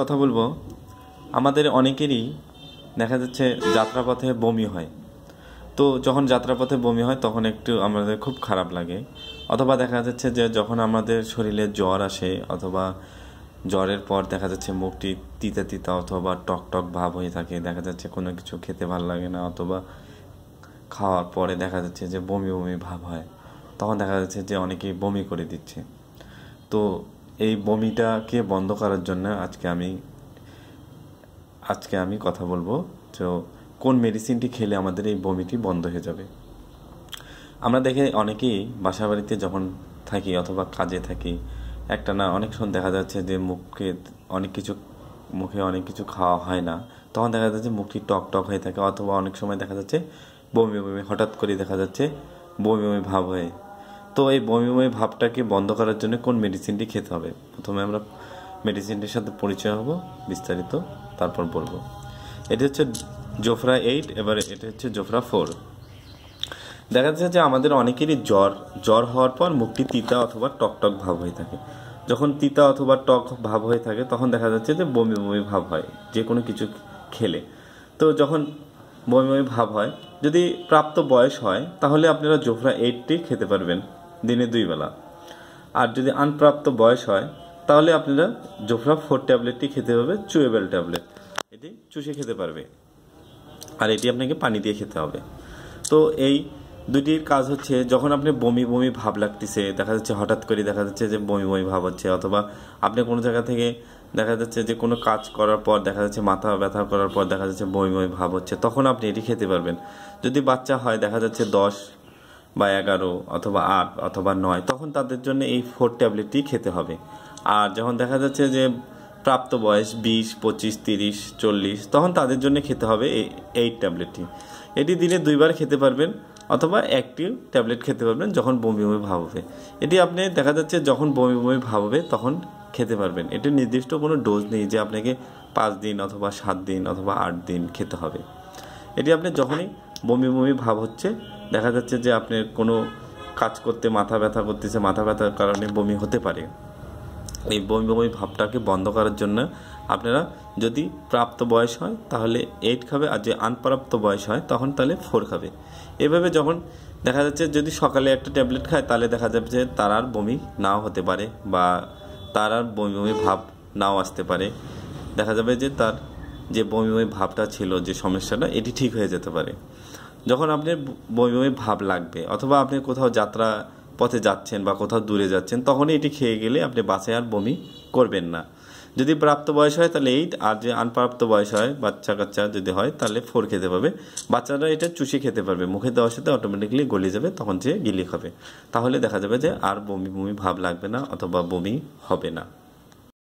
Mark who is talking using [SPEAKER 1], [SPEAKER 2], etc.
[SPEAKER 1] কথা বলবো আমাদের অনেকেরই দেখা যাচ্ছে যাত্রাপথে বমি হয় তো যখন যাত্রাপথে বমি হয় তখন একটু আমাদের খুব খারাপ লাগে অথবা দেখা যাচ্ছে যে যখন আমাদের শরীরে জ্বর আসে অথবা জ্বরের পর দেখা যাচ্ছে মুখটি তিতা তিতা অথবা টক টক ভাব হয়ে থাকে দেখা যাচ্ছে কোনো কিছু খেতে ভালো লাগে না অথবা খাওয়ার পরে দেখা যাচ্ছে যে বমি বমি ভাব হয় তখন দেখা যাচ্ছে যে অনেকেই বমি করে দিচ্ছে তো এই বমিটাকে বন্ধ করার জন্য আজকে আমি আজকে আমি কথা বলবো তো কোন মেডিসিনটি খেলে আমাদের এই বমিটি বন্ধ হয়ে যাবে আমরা দেখে অনেকেই বাসা বাড়িতে যখন থাকি অথবা কাজে থাকি একটা না অনেক সময় দেখা যাচ্ছে যে মুখে অনেক কিছু মুখে অনেক কিছু খাওয়া হয় না তখন দেখা যাচ্ছে মুখটি টক টক হয়ে থাকে অথবা অনেক সময় দেখা যাচ্ছে বমি বমি হঠাৎ করে দেখা যাচ্ছে বমি বমি ভাব হয়ে তো এই বমি বমি ভাবটাকে বন্ধ করার জন্য কোন মেডিসিনটি খেতে হবে প্রথমে আমরা মেডিসিনটির সাথে পরিচয় হব বিস্তারিত তারপর বলব এটি হচ্ছে জোফরা এইট এবার এটা হচ্ছে জোফরা ফোর দেখা যাচ্ছে যে আমাদের অনেকেরই জ্বর জ্বর হওয়ার পর মুখটি তিতা অথবা টকটক ভাব হয়ে থাকে যখন তিতা অথবা টক ভাব হয়ে থাকে তখন দেখা যাচ্ছে যে বমি বমি ভাব হয় যে কোনো কিছু খেলে তো যখন বমি বমি ভাব হয় যদি প্রাপ্ত বয়স হয় তাহলে আপনারা জোফরা এইটটি খেতে পারবেন দিনে দুই বেলা আর যদি আনপ্রাপ্ত বয়স হয় তাহলে আপনারা জোফরা ফোর ট্যাবলেটটি খেতে হবে চুয়েবেল ট্যাবলেট এটি চুষে খেতে পারবে আর এটি আপনাকে পানি দিয়ে খেতে হবে তো এই দুটির কাজ হচ্ছে যখন আপনি বমি বমি ভাব লাগতেছে দেখা যাচ্ছে হঠাৎ করে দেখা যাচ্ছে যে বমি বমি ভাব হচ্ছে অথবা আপনি কোনো জায়গা থেকে দেখা যাচ্ছে যে কোনো কাজ করার পর দেখা যাচ্ছে মাথা ব্যথা করার পর দেখা যাচ্ছে বমি বমি ভাব হচ্ছে তখন আপনি এটি খেতে পারবেন যদি বাচ্চা হয় দেখা যাচ্ছে দশ বা এগারো অথবা আট অথবা নয় তখন তাদের জন্য এই ফোর ট্যাবলেটটি খেতে হবে আর যখন দেখা যাচ্ছে যে প্রাপ্ত বয়স বিশ পঁচিশ তিরিশ চল্লিশ তখন তাদের জন্য খেতে হবে এই ট্যাবলেটটি এটি দিনে দুইবার খেতে পারবেন অথবা একটি ট্যাবলেট খেতে পারবেন যখন বমি বমি ভাব হবে এটি আপনি দেখা যাচ্ছে যখন বমি বমি ভাব হবে তখন খেতে পারবেন এটি নির্দিষ্ট কোনো ডোজ নেই যে আপনাকে পাঁচ দিন অথবা সাত দিন অথবা আট দিন খেতে হবে এটি আপনি যখনই বমি বমি ভাব হচ্ছে দেখা যাচ্ছে যে আপনি কোনো কাজ করতে মাথা ব্যথা করতেছে মাথা ব্যথার কারণে বমি হতে পারে এই বমি বমি ভাবটাকে বন্ধ করার জন্য আপনারা যদি প্রাপ্ত বয়স হয় তাহলে এইট খাবে আর যদি আনপ্রাপ্ত বয়স হয় তখন তাহলে ফোর খাবে এভাবে যখন দেখা যাচ্ছে যদি সকালে একটা ট্যাবলেট খায় তাহলে দেখা যাবে যে তার আর বমি নাও হতে পারে বা তার আর বমি বমি ভাব নাও আসতে পারে দেখা যাবে যে তার যে বমি বমি ভাবটা ছিল যে সমস্যাটা এটি ঠিক হয়ে যেতে পারে যখন আপনি বমি বমি ভাব লাগবে অথবা আপনি কোথাও যাত্রা পথে যাচ্ছেন বা কোথাও দূরে যাচ্ছেন তখনই এটি খেয়ে গেলে আপনি বাসে আর বমি করবেন না যদি প্রাপ্ত বয়স হয় তাহলে এইট আর যে আনপ্রাপ্ত বয়স হয় বাচ্চা কাচ্চা যদি হয় তাহলে ফোর খেতে পাবে বাচ্চারা এটা চুষে খেতে পারবে মুখে দেওয়ার সাথে অটোমেটিকলি গলে যাবে তখন যে গিলি খাবে তাহলে দেখা যাবে যে আর বমি বমি ভাব লাগবে না অথবা বমি হবে না